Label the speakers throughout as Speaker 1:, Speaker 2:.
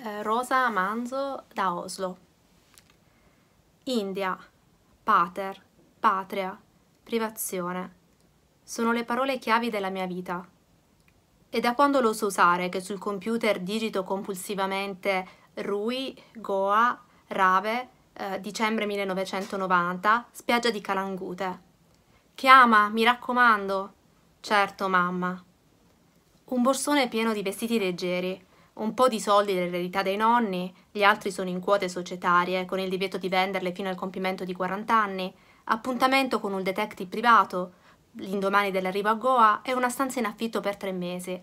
Speaker 1: Eh, rosa Manzo da Oslo. India, pater, patria, privazione. Sono le parole chiavi della mia vita. E da quando lo so usare che sul computer digito compulsivamente Rui, Goa, Rave, eh, dicembre 1990, spiaggia di Calangute. Chiama, mi raccomando. Certo, mamma. Un borsone pieno di vestiti leggeri, un po' di soldi dell'eredità dei nonni, gli altri sono in quote societarie, con il divieto di venderle fino al compimento di 40 anni, appuntamento con un detective privato, l'indomani dell'arrivo a Goa e una stanza in affitto per tre mesi.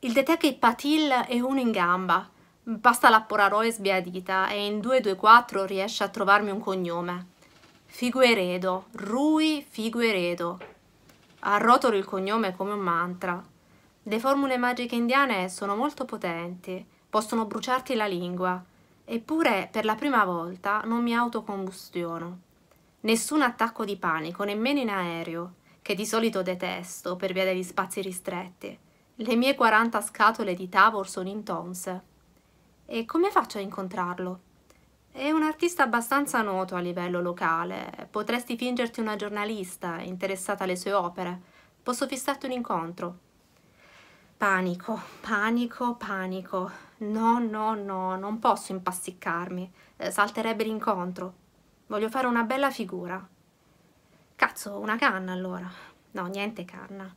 Speaker 1: Il detective Patil è uno in gamba, basta la Polaroid sbiadita e in 224 riesce a trovarmi un cognome. Figueredo, Rui Figueredo. Arrotolo il cognome come un mantra. Le formule magiche indiane sono molto potenti, possono bruciarti la lingua, eppure per la prima volta non mi autocombustiono. Nessun attacco di panico, nemmeno in aereo, che di solito detesto per via degli spazi ristretti. Le mie 40 scatole di Tavor sono intonse. E come faccio a incontrarlo? È un artista abbastanza noto a livello locale. Potresti fingerti una giornalista interessata alle sue opere. Posso fissarti un incontro. Panico, panico, panico. No, no, no, non posso impasticcarmi. Eh, salterebbe l'incontro. Voglio fare una bella figura. Cazzo, una canna allora. No, niente canna.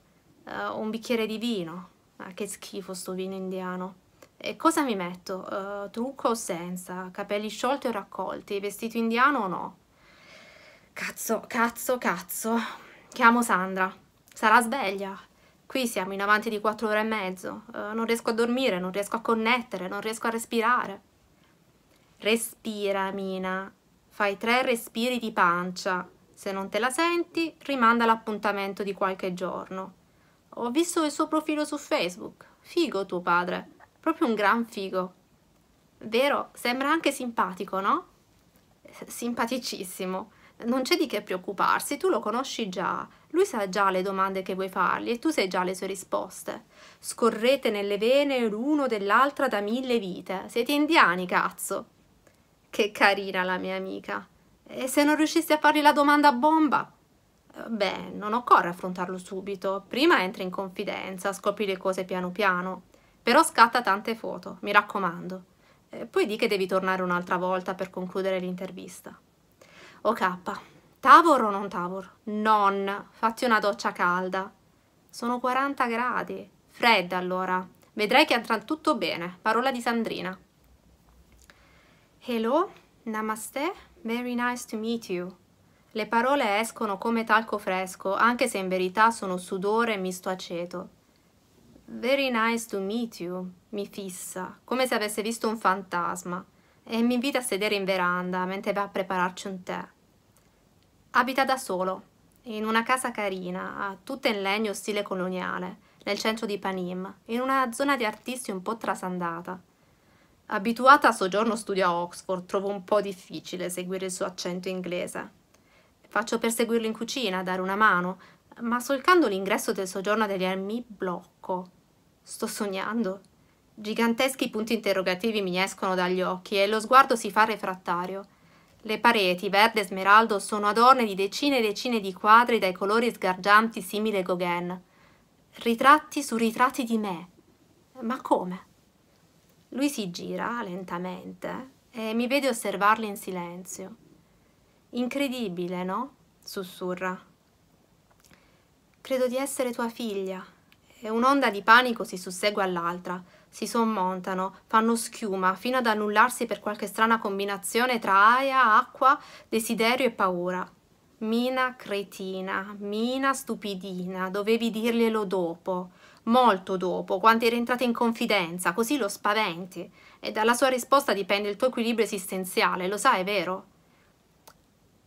Speaker 1: Uh, un bicchiere di vino. Ah, che schifo sto vino indiano. E cosa mi metto? Uh, trucco o senza? Capelli sciolti o raccolti? Vestito indiano o no? Cazzo, cazzo, cazzo. Chiamo Sandra. Sarà sveglia? Qui siamo in avanti di quattro ore e mezzo, uh, non riesco a dormire, non riesco a connettere, non riesco a respirare. Respira, Mina. Fai tre respiri di pancia. Se non te la senti, rimanda l'appuntamento di qualche giorno. Ho visto il suo profilo su Facebook. Figo tuo padre. Proprio un gran figo. Vero? Sembra anche simpatico, no? Simpaticissimo. Non c'è di che preoccuparsi, tu lo conosci già lui sa già le domande che vuoi fargli e tu sai già le sue risposte. Scorrete nelle vene l'uno dell'altra da mille vite. Siete indiani, cazzo. Che carina la mia amica. E se non riuscissi a fargli la domanda a bomba? Beh, non occorre affrontarlo subito. Prima entri in confidenza, scopri le cose piano piano. Però scatta tante foto, mi raccomando. E poi di che devi tornare un'altra volta per concludere l'intervista. Ok, Tavor o non Tavor? Non, fatti una doccia calda. Sono 40 gradi. Fredda allora. Vedrai che andrà tutto bene. Parola di Sandrina. Hello, namaste, very nice to meet you. Le parole escono come talco fresco, anche se in verità sono sudore misto aceto. Very nice to meet you, mi fissa, come se avesse visto un fantasma, e mi invita a sedere in veranda mentre va a prepararci un tè. Abita da solo, in una casa carina, tutta in legno stile coloniale, nel centro di Panim, in una zona di artisti un po' trasandata. Abituata a soggiorno studio a Oxford, trovo un po' difficile seguire il suo accento inglese. Faccio per seguirlo in cucina, dare una mano, ma solcando l'ingresso del soggiorno degli mi blocco. Sto sognando. Giganteschi punti interrogativi mi escono dagli occhi e lo sguardo si fa refrattario. Le pareti, verde e smeraldo, sono adorne di decine e decine di quadri dai colori sgargianti simili a Gauguin. Ritratti su ritratti di me. Ma come? Lui si gira lentamente e mi vede osservarli in silenzio. Incredibile, no? sussurra. Credo di essere tua figlia. E un'onda di panico si sussegue all'altra si sommontano, fanno schiuma fino ad annullarsi per qualche strana combinazione tra aia, acqua, desiderio e paura. Mina cretina, Mina stupidina, dovevi dirglielo dopo, molto dopo, quando eri entrata in confidenza, così lo spaventi. E dalla sua risposta dipende il tuo equilibrio esistenziale, lo sai, vero?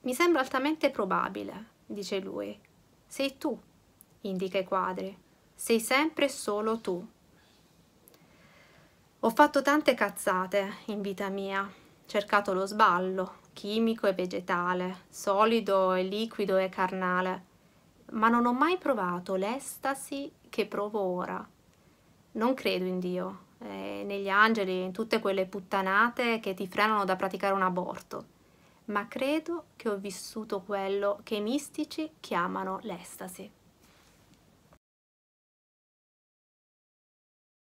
Speaker 1: Mi sembra altamente probabile, dice lui. Sei tu, indica i quadri. Sei sempre solo tu. Ho fatto tante cazzate in vita mia, cercato lo sballo, chimico e vegetale, solido e liquido e carnale, ma non ho mai provato l'estasi che provo ora. Non credo in Dio, eh, negli angeli, in tutte quelle puttanate che ti frenano da praticare un aborto, ma credo che ho vissuto quello che i mistici chiamano l'estasi.